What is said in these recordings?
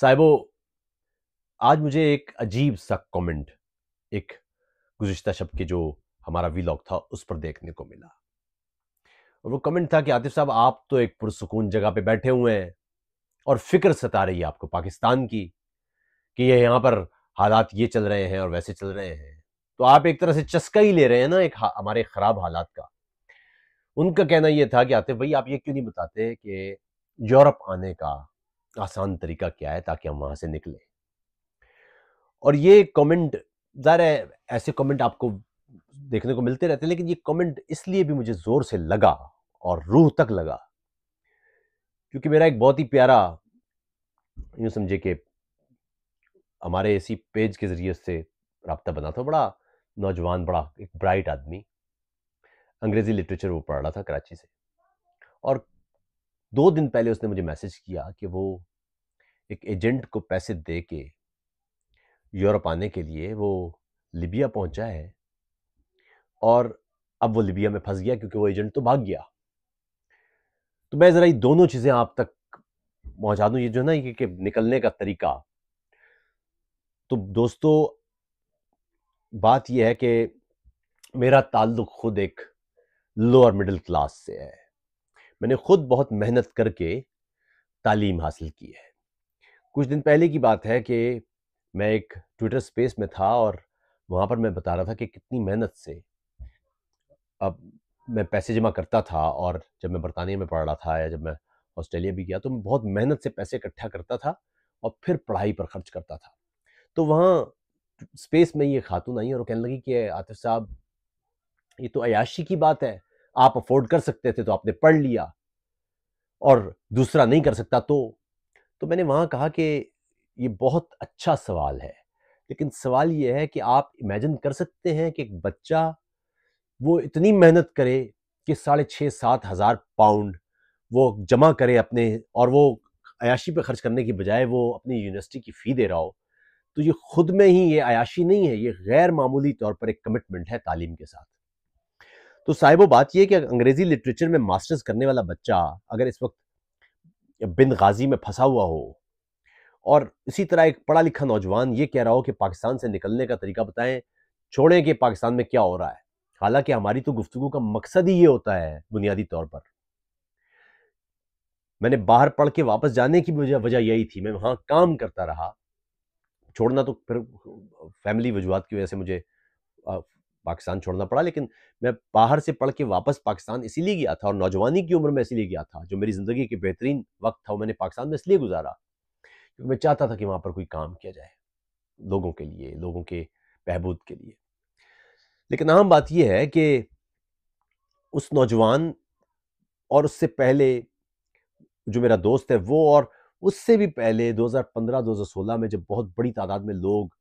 साहिबो आज मुझे एक अजीब सा कमेंट एक गुज्तर शब के जो हमारा वीलॉग था उस पर देखने को मिला और वो कमेंट था कि आतिफ साहब आप तो एक पुरसकून जगह पे बैठे हुए हैं और फिक्र सता रही है आपको पाकिस्तान की कि ये यहाँ पर हालात ये चल रहे हैं और वैसे चल रहे हैं तो आप एक तरह से चस्का ही ले रहे हैं ना एक हमारे ख़राब हालात का उनका कहना यह था कि आतिफ भाई आप ये क्यों नहीं बताते कि यूरोप आने का आसान तरीका क्या है ताकि हम वहाँ से निकले और ये कमेंट ज़ाहिर है ऐसे कमेंट आपको देखने को मिलते रहते हैं लेकिन ये कमेंट इसलिए भी मुझे ज़ोर से लगा और रूह तक लगा क्योंकि मेरा एक बहुत ही प्यारा यूँ समझे कि हमारे इसी पेज के ज़रिए से रबता बना था बड़ा नौजवान बड़ा एक ब्राइट आदमी अंग्रेज़ी लिटरेचर वो पढ़ रहा था कराची से और दो दिन पहले उसने मुझे मैसेज किया कि वो एक एजेंट को पैसे दे के यूरोप आने के लिए वो लिबिया पहुंचा है और अब वो लिबिया में फंस गया क्योंकि वो एजेंट तो भाग गया तो मैं ज़रा ये दोनों चीज़ें आप तक पहुंचा दूँ ये जो ना ये कि निकलने का तरीका तो दोस्तों बात यह है कि मेरा ताल्लुक खुद एक लोअर मिडिल क्लास से है मैंने खुद बहुत मेहनत करके तालीम हासिल की है कुछ दिन पहले की बात है कि मैं एक ट्विटर स्पेस में था और वहाँ पर मैं बता रहा था कि कितनी मेहनत से अब मैं पैसे जमा करता था और जब मैं बरतानिया में पढ़ रहा था या जब मैं ऑस्ट्रेलिया भी गया तो मैं बहुत मेहनत से पैसे इकट्ठा करता था और फिर पढ़ाई पर खर्च करता था तो वहाँ स्पेस में ये खातून आई और कहने लगी कि आतिफ साहब ये तो अयाशी की बात है आप अफोर्ड कर सकते थे तो आपने पढ़ लिया और दूसरा नहीं कर सकता तो तो मैंने वहाँ कहा कि ये बहुत अच्छा सवाल है लेकिन सवाल ये है कि आप इमेजिन कर सकते हैं कि एक बच्चा वो इतनी मेहनत करे कि साढ़े छः सात हज़ार पाउंड वो जमा करे अपने और वो अयाशी पे खर्च करने की बजाय वो अपनी यूनिवर्सिटी की फ़ी दे रहा हो तो ये ख़ुद में ही ये अयाशी नहीं है ये गैर मामूली तौर पर एक कमिटमेंट है तालीम के साथ तो साहिबो बात यह कि अंग्रेज़ी लिटरेचर में मास्टर्स करने वाला बच्चा अगर इस वक्त बिन गाजी में फंसा हुआ हो और इसी तरह एक पढ़ा लिखा नौजवान ये कह रहा हो कि पाकिस्तान से निकलने का तरीका बताएं छोड़ें कि पाकिस्तान में क्या हो रहा है हालांकि हमारी तो गुफ्तु का मकसद ही ये होता है बुनियादी तौर पर मैंने बाहर पढ़ के वापस जाने की वजह यही थी मैं वहां काम करता रहा छोड़ना तो फिर फैमिली वजुहत की वजह से मुझे पाकिस्तान छोड़ना पड़ा लेकिन मैं बाहर से पढ़ के वापस पाकिस्तान इसीलिए गया था और नौजवानी की उम्र में इसीलिए गया था जो मेरी ज़िंदगी के बेहतरीन वक्त था वो मैंने पाकिस्तान में इसलिए गुजारा क्योंकि मैं चाहता था कि वहाँ पर कोई काम किया जाए लोगों के लिए लोगों के बहबूद के लिए लेकिन अहम बात यह है कि उस नौजवान और उससे पहले जो मेरा दोस्त है वो और उससे भी पहले 2015-2016 में जब बहुत बड़ी तादाद में लोग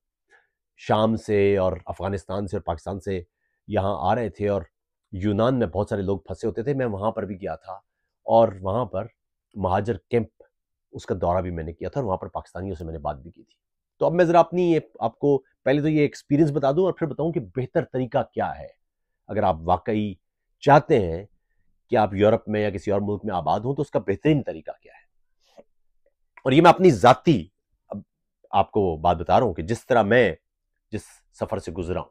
शाम से और अफ़गानिस्तान से और पाकिस्तान से यहाँ आ रहे थे और यूनान में बहुत सारे लोग फंसे होते थे मैं वहाँ पर भी गया था और वहाँ पर महाजर कैंप उसका दौरा भी मैंने किया था और वहाँ पर पाकिस्तानियों से मैंने बात भी की थी तो अब मैं ज़रा अपनी ये आपको पहले तो ये एक्सपीरियंस बता दूँ और फिर बताऊँ कि बेहतर तरीका क्या है अगर आप वाकई चाहते हैं कि आप यूरोप में या किसी और मुल्क में आबाद हों तो उसका बेहतरीन तरीका क्या है और ये मैं अपनी ज़ाती आपको बात बता रहा हूँ कि जिस तरह मैं जिस सफ़र से गुजरा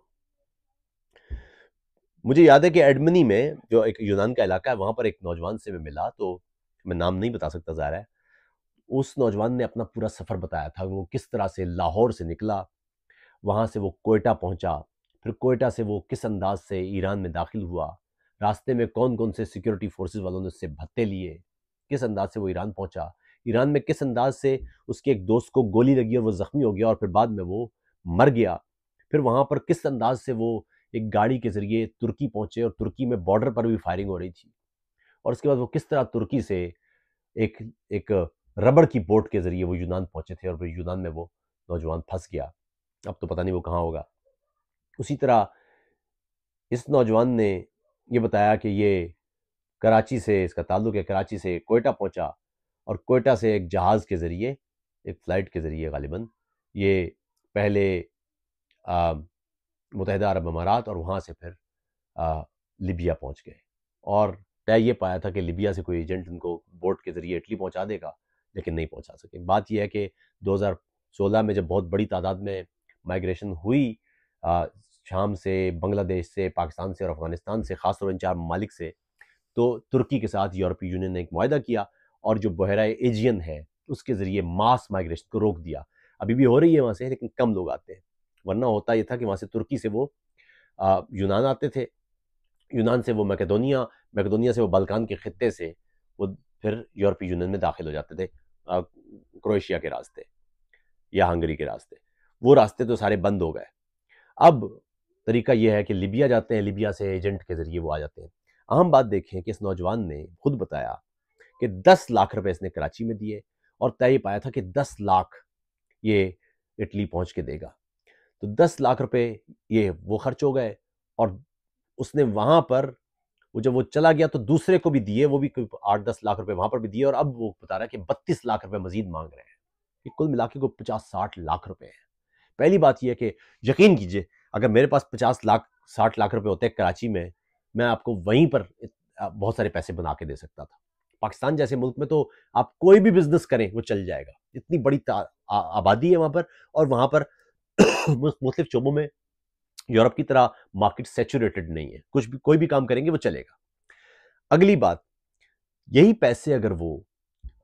मुझे याद है कि एडमनी में जो एक यूनान का इलाका है वहां पर एक नौजवान से मैं मिला तो मैं नाम नहीं बता सकता जा रहा है उस नौजवान ने अपना पूरा सफ़र बताया था वो किस तरह से लाहौर से निकला वहां से वो कोयटा पहुंचा फिर कोयटा से वो किस अंदाज से ईरान में दाखिल हुआ रास्ते में कौन कौन से सिक्योरिटी फोर्सेस वालों ने उससे भत्ते लिए किस अंदाज से वो ईरान पहुंचा ईरान में किस अंदाज से उसके एक दोस्त को गोली लगी और वो ज़ख्मी हो गया और फिर बाद में वो मर गया फिर वहाँ पर किस अंदाज से वो एक गाड़ी के ज़रिए तुर्की पहुँचे और तुर्की में बॉर्डर पर भी फायरिंग हो रही थी और उसके बाद वो किस तरह तुर्की से एक एक रबड़ की बोट के ज़रिए वो यूनान पहुँचे थे और फिर यूनान में वो नौजवान फंस गया अब तो पता नहीं वो कहाँ होगा उसी तरह इस नौजवान ने ये बताया कि ये कराची से इसका ताल्लुक है कराची से कोयटा पहुँचा और कोयटा से एक जहाज़ के ज़रिए एक फ़्लाइट के ज़रिए गालिबा ये पहले मुतहदा अरब अमारात और वहाँ से फिर आ, लिबिया पहुँच गए और तय ये पाया था कि लिबिया से कोई एजेंट उनको बोर्ड के ज़रिए इटली पहुँचा देगा लेकिन नहीं पहुँचा सके बात यह है कि दो हज़ार सोलह में जब बहुत बड़ी तादाद में माइग्रेशन हुई आ, शाम से बांग्लादेश से पाकिस्तान से और अफगानिस्तान से खासतौर इन चार ममालिक से तो तुर्की के साथ यूरोपीय यूनियन ने एक माहा किया और जो बहरा एजियन है उसके ज़रिए मास माइग्रेशन को रोक दिया अभी भी हो रही है वहाँ से लेकिन कम लोग आते हैं वरना होता ये था कि वहाँ से तुर्की से वो यूनान आते थे यूनान से वो मैकेदोनिया मैकेदोनिया से वो बलकान के खत्े से वो फिर यूरोपीय यूनियन में दाखिल हो जाते थे क्रोएशिया के रास्ते या हंगरी के रास्ते वो रास्ते तो सारे बंद हो गए अब तरीका यह है कि लिबिया जाते हैं लिबिया से एजेंट के ज़रिए वो आ जाते हैं अहम बात देखें कि इस नौजवान ने खुद बताया कि दस लाख रुपए इसने कराची में दिए और तय पाया था कि दस लाख ये इटली पहुंच के देगा तो दस लाख रुपए ये वो खर्च हो गए और उसने वहां पर वो जब वो चला गया तो दूसरे को भी दिए वो भी आठ दस लाख रुपए वहां पर भी दिए और अब वो बता रहा है कि बत्तीस लाख रुपए मजीद मांग रहे हैं कि कुल मिला के कोई पचास साठ लाख रुपए हैं पहली बात यह है कि यकीन कीजिए अगर मेरे पास पचास लाख साठ लाख रुपए होते कराची में मैं आपको वहीं पर बहुत सारे पैसे बना के दे सकता था पाकिस्तान जैसे मुल्क में तो आप कोई भी बिजनेस करें वो चल जाएगा इतनी बड़ी आबादी है वहां पर और वहां पर मुख्तलिफ शोबों में यूरोप की तरह मार्केट सेचूरेटेड नहीं है कुछ भी कोई भी काम करेंगे वो चलेगा अगली बात यही पैसे अगर वो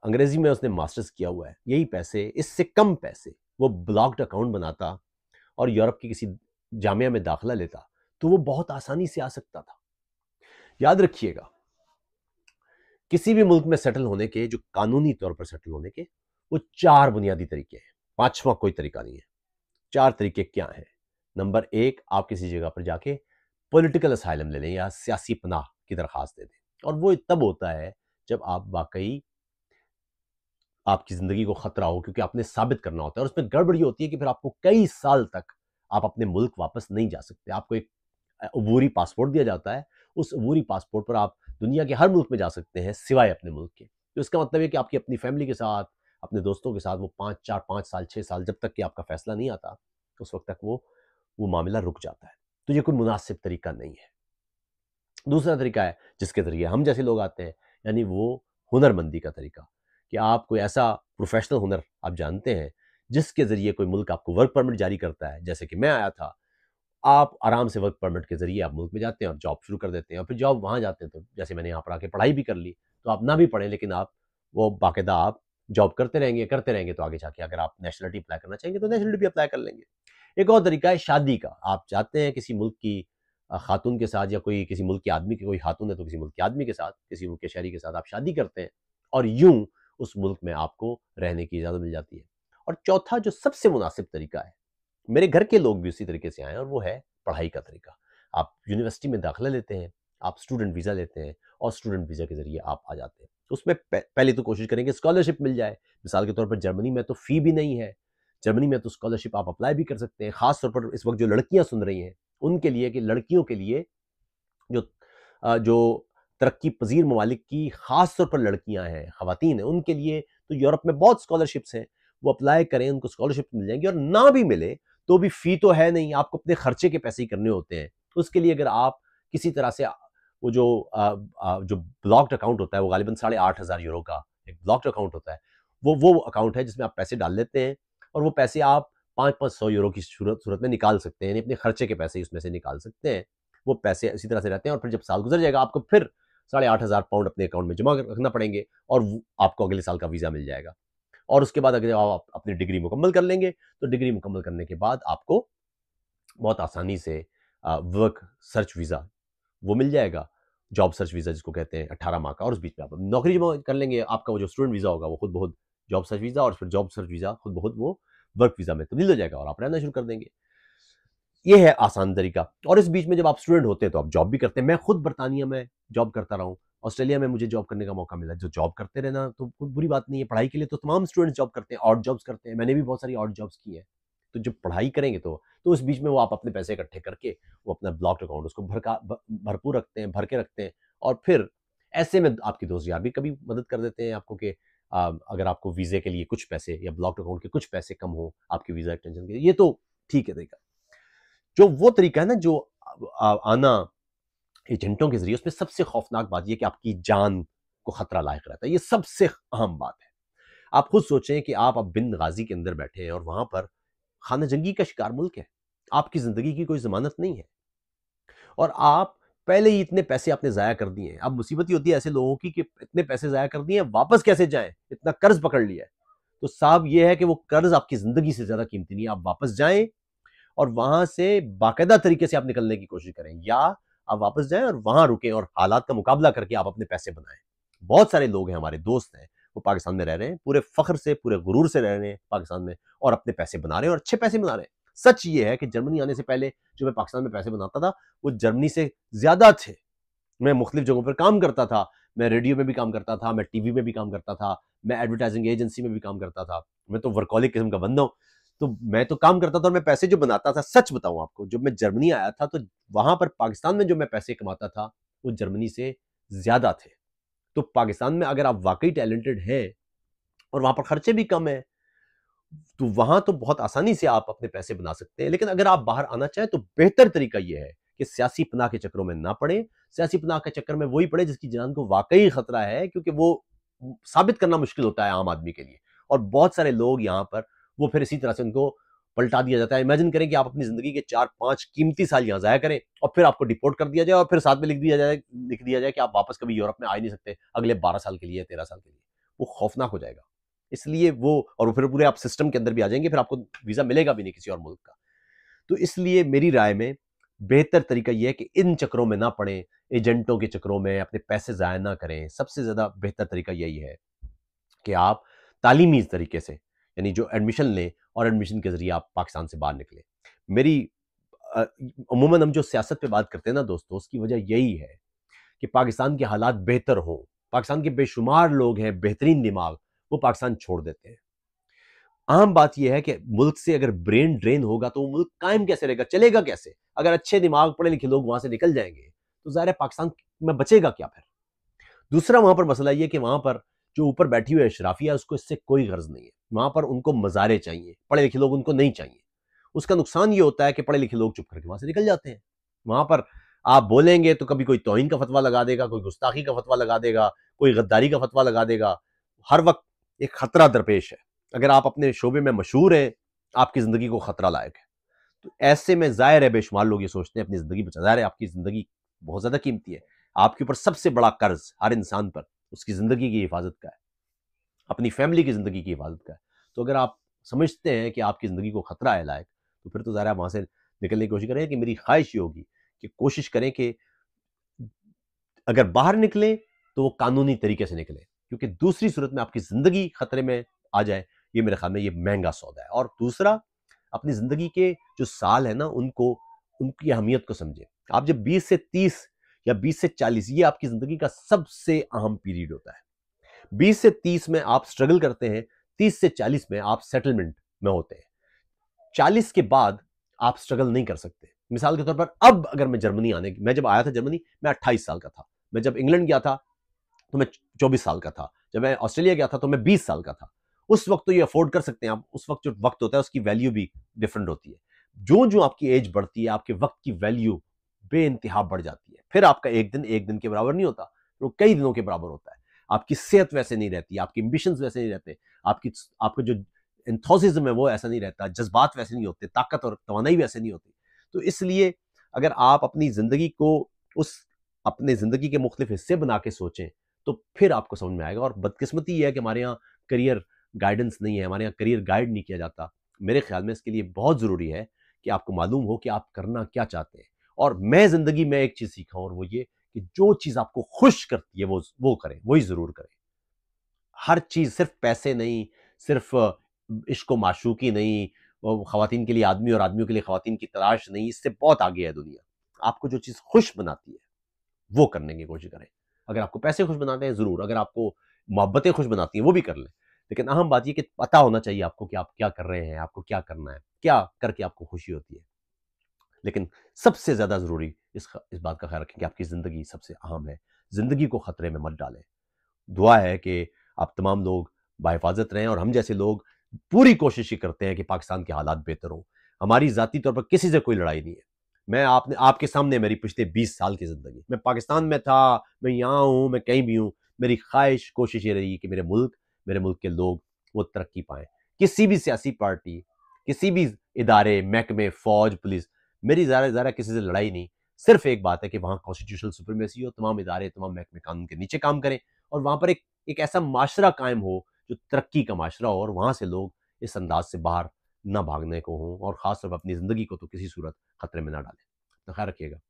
अंग्रेजी में उसने मास्टर्स किया हुआ है यही पैसे इससे कम पैसे वो ब्लॉक्ड अकाउंट बनाता और यूरोप की किसी जामिया में दाखिला लेता तो वो बहुत आसानी से आ सकता था याद रखिएगा किसी भी मुल्क में सेटल होने के जो कानूनी तौर पर सेटल होने के वो चार बुनियादी तरीके हैं पांचवा कोई तरीका नहीं है चार तरीके क्या हैं नंबर एक आप किसी जगह पर जाके पॉलिटिकल असाइलम ले लें या सियासी पनाह की दरख्वास्त दे दें और वो तब होता है जब आप वाकई आपकी ज़िंदगी को ख़तरा हो क्योंकि आपने साबित करना होता है और उसमें गड़बड़ी होती है कि फिर आपको कई साल तक आप अपने मुल्क वापस नहीं जा सकते आपको एक अबूरी पासपोर्ट दिया जाता है उस अबूरी पासपोर्ट पर आप दुनिया के हर मुल्क में जा सकते हैं सिवाय अपने मुल्क के तो इसका मतलब है कि आपकी अपनी फैमिली के साथ अपने दोस्तों के साथ वो पाँच चार पाँच साल छः साल जब तक कि आपका फैसला नहीं आता उस वक्त तक वो वो मामला रुक जाता है तो ये कोई मुनासिब तरीका नहीं है दूसरा तरीका है जिसके ज़रिए हम जैसे लोग आते हैं यानी वो हुनरमंदी का तरीका कि आप कोई ऐसा प्रोफेशनल हुनर आप जानते हैं जिसके ज़रिए कोई मुल्क आपको वर्क परमिट जारी करता है जैसे कि मैं आया था आप आराम से वर्क परमिट के ज़रिए आप मुल्क में जाते हैं और जॉब शुरू कर देते हैं और फिर जॉब वहाँ जाते हैं तो जैसे मैंने यहाँ पर आके पढ़ाई भी कर ली तो आप ना भी पढ़ें लेकिन आप वो बाकायदा आप जॉब करते रहेंगे करते रहेंगे तो आगे जाके अगर आप नेशनलिटी अप्लाई करना चाहेंगे तो नेशनलिटी भी अप्लाई कर लेंगे एक और तरीका है शादी का आप चाहते हैं किसी मुल्क की खातून के साथ या कोई किसी मुल्क के आदमी की कोई खातून है तो किसी मुल्क के आदमी के साथ किसी मुल्क के शहरी के साथ आप शादी करते हैं और यूं उस मुल्क में आपको रहने की इजाज़त मिल जाती है और चौथा जो सबसे मुनासिब तरीका है मेरे घर के लोग भी उसी तरीके से आए हैं और वो है पढ़ाई का तरीका आप यूनिवर्सिटी में दाखिला लेते हैं आप स्टूडेंट वीज़ा लेते हैं और स्टूडेंट वीज़ा के ज़रिए आप आ जाते हैं उसमें पहले तो कोशिश करेंगे स्कॉलरशिप मिल जाए मिसाल के तौर पर जर्मनी में तो फ़ी भी नहीं है जर्मनी में तो स्कॉलरशिप आप अप्लाई भी कर सकते हैं ख़ास तौर पर इस वक्त जो लड़कियाँ सुन रही हैं उनके लिए कि लड़कियों के लिए जो जो तरक्की पजीर ममालिक की ख़ास तौर पर लड़कियाँ हैं ख़वान हैं उनके लिए तो यूरोप में बहुत स्कॉलरशिप्स हैं वो अप्लाई करें उनको स्कॉलरशिप मिल जाएंगी और ना भी मिले तो भी फ़ी तो है नहीं आपको अपने खर्चे के पैसे ही करने होते हैं तो उसके लिए अगर आप किसी तरह से वो जो आ, आ, जो ब्लॉक्ड अकाउंट होता है वो गालिबा साढ़े आठ हज़ार यूरो का एक ब्लॉक्ड अकाउंट होता है वो वो अकाउंट है जिसमें आप पैसे डाल लेते हैं और वो पैसे आप पाँच पाँच सौ यूरो की सूरत सूरत में निकाल सकते हैं यानी अपने खर्चे के पैसे उसमें से निकाल सकते हैं वो पैसे इसी तरह से रहते हैं और फिर जब साल गुजर जाएगा आपको फिर साढ़े आठ हज़ार पाउंड अपने अकाउंट में जमा रखना पड़ेंगे और आपको अगले साल का वीज़ा मिल जाएगा और उसके बाद अगर आप अपनी डिग्री मुकम्मल कर लेंगे तो डिग्री मुकम्मल करने के बाद आपको बहुत आसानी से वर्क सर्च वीज़ा वो मिल जाएगा जॉब सर्च वीज़ा जिसको कहते हैं अट्ठारह माह का और उस बीच में आप नौकरी जमा कर लेंगे आपका वो जो स्टूडेंट वीज़ा होगा वो खुद बहुत जॉब सर्च वीज़ा और फिर जॉब सर्च वीज़ा खुद बहुत वो वर्क वीज़ा में तब्दील हो जाएगा और आप रहना शुरू कर देंगे ये है आसान तरीका और इस बीच में जब आप स्टूडेंट होते हैं तो आप जॉब भी करते हैं मैं खुद बरतानिया में जॉब करता रहा हूँ ऑस्ट्रेलिया में मुझे जॉब करने का मौका मिला जो जॉब करते रहना तो कोई बुरी बात नहीं है पढ़ाई के लिए तो तमाम स्टूडेंट्स जॉब करते हैं आउट जॉब्स करते हैं मैंने भी बहुत सारी आउट जॉब्स की है तो जब पढ़ाई करेंगे तो तो उस बीच में वो आप अपने पैसे इकट्ठे करके वो अपना ब्लॉक अकाउंट उसको भरका भरपूर रखते हैं भर के रखते हैं और फिर ऐसे में आपकी दोस्त यार भी कभी मदद कर देते हैं आपको कि अगर आपको वीज़े के लिए कुछ पैसे या ब्लॉक अकाउंट के कुछ पैसे कम हो आपके वीज़ा एक्सटेंशन के ये तो ठीक है देखा जो वो तरीका है ना जो आना एजेंटों के जरिए उसमें सबसे खौफनाक बात यह कि आपकी जान को खतरा लायक रहता है ये सबसे अहम बात है आप खुद सोचें कि आप अब बिन गाजी के अंदर बैठे हैं और वहां पर खाना जंगी का शिकार मुल्क है आपकी ज़िंदगी की कोई ज़मानत नहीं है और आप पहले ही इतने पैसे आपने ज़ाया कर दिए हैं अब मुसीबत ही होती है ऐसे लोगों की कि इतने पैसे ज़ाया कर दिए हैं वापस कैसे जाएं इतना कर्ज पकड़ लिया है तो साफ ये है कि वो कर्ज आपकी ज़िंदगी से ज़्यादा कीमती नहीं है आप वापस जाएं और वहां से बाकायदा तरीके से आप निकलने की कोशिश करें या आप वापस जाएं और वहां रुकें और हालात का मुकाबला करके आप अपने पैसे बनाएं बहुत सारे लोग हैं हमारे दोस्त हैं वो पाकिस्तान में रह रहे हैं पूरे फख्र से पूरे गुरूर से रह रहे हैं पाकिस्तान में और अपने पैसे बना रहे हैं और अच्छे पैसे बना रहे हैं सच ये है कि जर्मनी आने से पहले जो मैं पाकिस्तान में पैसे बनाता था वो जर्मनी से ज़्यादा थे मैं मुख्तु जगहों पर काम करता था मैं रेडियो में भी काम करता था मैं टीवी में भी काम करता था मैं एडवर्टाइजिंग एजेंसी में भी काम करता था मैं तो वर्कॉलिक किस्म का बंदा हूँ तो मैं तो काम करता था और मैं पैसे जो बनाता था सच बताऊँ आपको जब मैं जर्मनी आया था तो वहाँ पर पाकिस्तान में जो मैं पैसे कमाता था वो जर्मनी से ज़्यादा थे तो पाकिस्तान में अगर आप वाकई टैलेंटेड हैं और वहां पर खर्चे भी कम है तो वहां तो बहुत आसानी से आप अपने पैसे बना सकते हैं लेकिन अगर आप बाहर आना चाहें तो बेहतर तरीका यह है कि सियासी पनाह के चक्करों में ना पड़े सियासी पनाह के चक्कर में वही पड़े जिसकी जान को वाकई खतरा है क्योंकि वो साबित करना मुश्किल होता है आम आदमी के लिए और बहुत सारे लोग यहाँ पर वो फिर इसी तरह से उनको पलटा दिया जाता है इमेजिन करें कि आप अपनी जिंदगी के चार पांच कीमती साल यहाँ जाया करें और फिर आपको डिपोर्ट कर दिया जाए और फिर साथ में लिख दिया जाए लिख दिया जाए कि आप वापस कभी यूरोप में आ ही नहीं सकते अगले बारह साल के लिए तेरह साल के लिए वो खौफनाक हो जाएगा इसलिए वो और फिर पूरे आप सिस्टम के अंदर भी आ जाएंगे फिर आपको वीज़ा मिलेगा भी नहीं किसी और मुल्क का तो इसलिए मेरी राय में बेहतर तरीका यह है कि इन चक्रों में ना पड़े एजेंटों के चक्रों में अपने पैसे ज़ाया ना करें सबसे ज़्यादा बेहतर तरीका यही है कि आप तालीमी तरीके से यानी जो एडमिशन लें और एडमिशन के ज़रिए आप पाकिस्तान से बाहर निकलें मेरी अमूमन हम जो सियासत पे बात करते हैं ना दोस्तों उसकी वजह यही है कि पाकिस्तान के हालात बेहतर हों पाकिस्तान के बेशुमार लोग हैं बेहतरीन दिमाग वो पाकिस्तान छोड़ देते हैं आम बात यह है कि मुल्क से अगर ब्रेन ड्रेन होगा तो वो मुल्क कायम कैसे रहेगा चलेगा कैसे अगर अच्छे दिमाग पढ़े लिखे लोग वहां से निकल जाएंगे तो ज़ाहिर है पाकिस्तान में बचेगा क्या फिर दूसरा वहां पर मसला यह कि वहां पर जो ऊपर बैठी हुई अशराफिया उसको इससे कोई गर्ज नहीं है वहाँ पर उनको मज़ारे चाहिए पढ़े लिखे लोग उनको नहीं चाहिए उसका नुकसान ये होता है कि पढ़े लिखे लोग चुप करके वहाँ से निकल जाते हैं वहाँ पर आप बोलेंगे तो कभी कोई तोहिन का फतवा लगा देगा कोई गुस्ताखी का फतवा लगा देगा कोई गद्दारी का फतवा लगा देगा हर वक्त एक ख़तरा दरपेश है अगर आप अपने शोबे में मशहूर हैं आपकी ज़िंदगी को ख़तरा लायक है तो ऐसे में ज़ाहिर है बेशुमार लोग ये सोचते हैं अपनी ज़िंदगी बचा ज़ाहिर है आपकी ज़िंदगी बहुत ज़्यादा कीमती है आपके ऊपर सबसे बड़ा कर्ज हर इंसान पर उसकी ज़िंदगी की हिफाजत का है अपनी फैमिली की ज़िंदगी की हिफाजत का है तो अगर आप समझते हैं कि आपकी ज़िंदगी को ख़तरा है लायक तो फिर तो ज़रा वहाँ से निकलने की कोशिश करें कि मेरी ख्वाहिश ये होगी कि कोशिश करें कि अगर बाहर निकलें तो वो कानूनी तरीके से निकलें क्योंकि दूसरी सूरत में आपकी ज़िंदगी खतरे में आ जाए ये मेरे ख्याल में ये महंगा सौदा है और दूसरा अपनी ज़िंदगी के जो साल है ना उनको उनकी अहमियत को समझें आप जब 20 से या 20 से 40 ये आपकी ज़िंदगी का सबसे अहम पीरियड होता है 20 से 30 में आप स्ट्रगल करते हैं 30 से 40 में आप सेटलमेंट में होते हैं 40 के बाद आप स्ट्रगल नहीं कर सकते मिसाल के तौर पर अब अगर मैं जर्मनी आने मैं जब आया था जर्मनी मैं अट्ठाईस साल का था मैं जब इंग्लैंड गया था तो मैं चौबीस साल का था जब मैं ऑस्ट्रेलिया गया था तो मैं बीस साल का था उस वक्त तो ये अफोर्ड कर सकते हैं आप उस वक्त जो वक्त होता है उसकी वैल्यू भी डिफरेंट होती है जो जो आपकी एज बढ़ती है आपके वक्त की वैल्यू बे बढ़ जाती है फिर आपका एक दिन एक दिन के बराबर नहीं होता वो तो कई दिनों के बराबर होता है आपकी सेहत वैसे नहीं रहती आपके एम्बिशन वैसे नहीं रहते आपकी आपका जो इंथोसिज्म है वो ऐसा नहीं रहता जज्बात वैसे नहीं होते ताकत और तोानाई वैसे नहीं होती तो इसलिए अगर आप अपनी ज़िंदगी को उस अपने ज़िंदगी के मुख्तफ हिस्से बना के सोचें तो फिर आपको समझ में आएगा और बदकिस्मती यह है कि हमारे यहाँ करियर गाइडेंस नहीं है हमारे यहाँ करियर गाइड नहीं किया जाता मेरे ख्याल में इसके लिए बहुत ज़रूरी है कि आपको मालूम हो कि आप करना क्या चाहते हैं और मैं ज़िंदगी में एक चीज़ सीखा और वो ये कि जो चीज़ आपको खुश करती है वो वो करें वही ज़रूर करें हर चीज़ सिर्फ पैसे नहीं सिर्फ इश्को माशूकी नहीं खातन के लिए आदमी और आदमियों के लिए खातन की तलाश नहीं इससे बहुत आगे है दुनिया आपको जो चीज़ खुश बनाती है वो करने की कोशिश करें अगर आपको पैसे खुश बनाते हैं ज़रूर अगर आपको मोहब्बतें खुश बनाती हैं वो भी कर लें लेकिन अहम बात यह कि पता होना चाहिए आपको कि आप क्या कर रहे हैं आपको क्या करना है क्या करके आपको खुशी होती है लेकिन सबसे ज़्यादा ज़रूरी इस इस बात का ख्याल रखें कि आपकी ज़िंदगी सबसे अहम है ज़िंदगी को ख़तरे में मत डालें दुआ है कि आप तमाम लोग बाहिफाजत रहें और हम जैसे लोग पूरी कोशिश ही करते हैं कि पाकिस्तान के हालात बेहतर हों हमारी ज़ाती तौर पर किसी से कोई लड़ाई नहीं है मैं आपने आपके सामने मेरी पिछले बीस साल की ज़िंदगी मैं पाकिस्तान में था मैं यहाँ हूँ मैं कहीं भी हूँ मेरी ख्वाहिश कोशिश ये रही कि मेरे मुल्क मेरे मुल्क के लोग वो तरक्की पाएँ किसी भी सियासी पार्टी किसी भी इदारे महकमे फौज पुलिस मेरी ज़्यादा ज़्यादा किसी से लड़ाई नहीं सिर्फ एक बात है कि वहाँ कॉन्स्टिट्यूशनल सुप्रीमेसी हो तमाम इदारे तमाम महकमे कानून के नीचे काम करें और वहाँ पर एक एक ऐसा माशरा कायम हो जो तरक्की का माशरा हो और वहाँ से लोग इस अंदाज से बाहर ना भागने को हों और ख़ासतौर पर अपनी ज़िंदगी को तो किसी सूरत खतरे में ना डालें तो ख्याल रखिएगा